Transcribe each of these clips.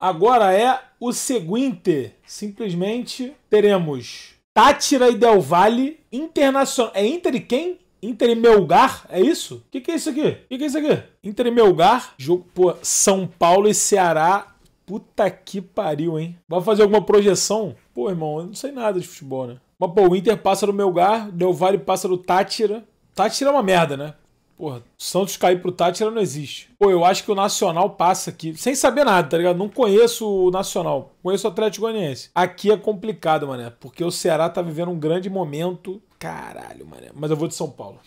Agora é o seguinte: simplesmente teremos Tátira e Del Valle Internacional. É Inter e quem? Inter e Melgar, é isso? O que, que, é isso aqui? O que, que, é isso aqui? Inter e Melgar, jogo por São Paulo e Ceará. Puta que pariu, hein? Vai fazer alguma projeção? Pô, irmão, eu não sei nada de futebol, né? Mas, pô, o Inter passa do Melgar, Del Valle passa do Tátira. Tátira é uma merda, né? Porra, Santos cair pro Tátira não existe. Pô, eu acho que o Nacional passa aqui, sem saber nada, tá ligado? Não conheço o Nacional, conheço o Atlético Goianiense. Aqui é complicado, mané, porque o Ceará tá vivendo um grande momento. Caralho, mané. Mas eu vou de São Paulo.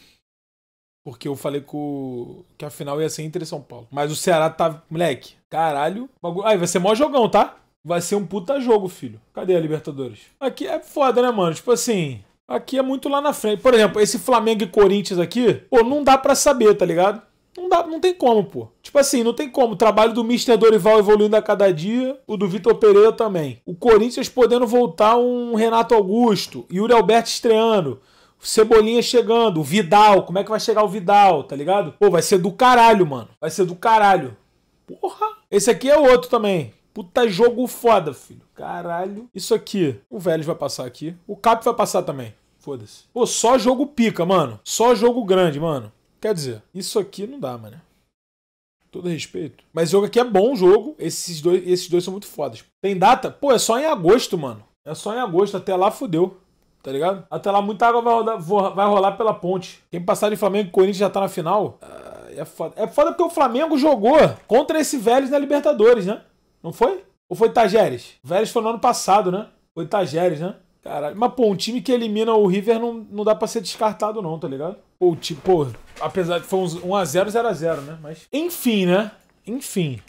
Porque eu falei com... que a final ia ser entre São Paulo. Mas o Ceará tá. Moleque, caralho. Aí vai ser maior jogão, tá? Vai ser um puta jogo, filho. Cadê a Libertadores? Aqui é foda, né, mano? Tipo assim, Aqui é muito lá na frente. Por exemplo, esse Flamengo e Corinthians aqui, pô, não dá para saber, tá ligado? Não dá, não tem como, pô. Tipo assim, não tem como. O trabalho do Mr. Dorival evoluindo a cada dia, o do Vitor Pereira também. O Corinthians podendo voltar um Renato Augusto, Yuri Alberto estreando. Cebolinha chegando, o Vidal, como é que vai chegar o Vidal, tá ligado? Pô, vai ser do caralho, mano. Vai ser do caralho. Porra! Esse aqui é outro também. Puta jogo foda, filho. Caralho. Isso aqui. O Vélez vai passar aqui. O Cap vai passar também. Foda-se. Pô, só jogo pica, mano. Só jogo grande, mano. Quer dizer, isso aqui não dá, mano. Todo respeito. Mas o jogo aqui é bom jogo. Esses dois, esses dois são muito fodas. Tem data? Pô, é só em agosto, mano. É só em agosto. Até lá fodeu tá ligado? Até lá muita água vai, vai rolar pela ponte. Quem passar de Flamengo e Corinthians já tá na final. Ah, é foda. É foda porque o Flamengo jogou contra esse Vélez na Libertadores, né? Não foi? Ou foi Tajeres? Vélez foi no ano passado, né? Foi Tajeres, né? Caralho. Mas, pô, um time que elimina o River não, não dá pra ser descartado, não, tá ligado? Ou, tipo, pô, apesar de foi um 1x0, 0x0, né? Mas. Enfim, né? Enfim.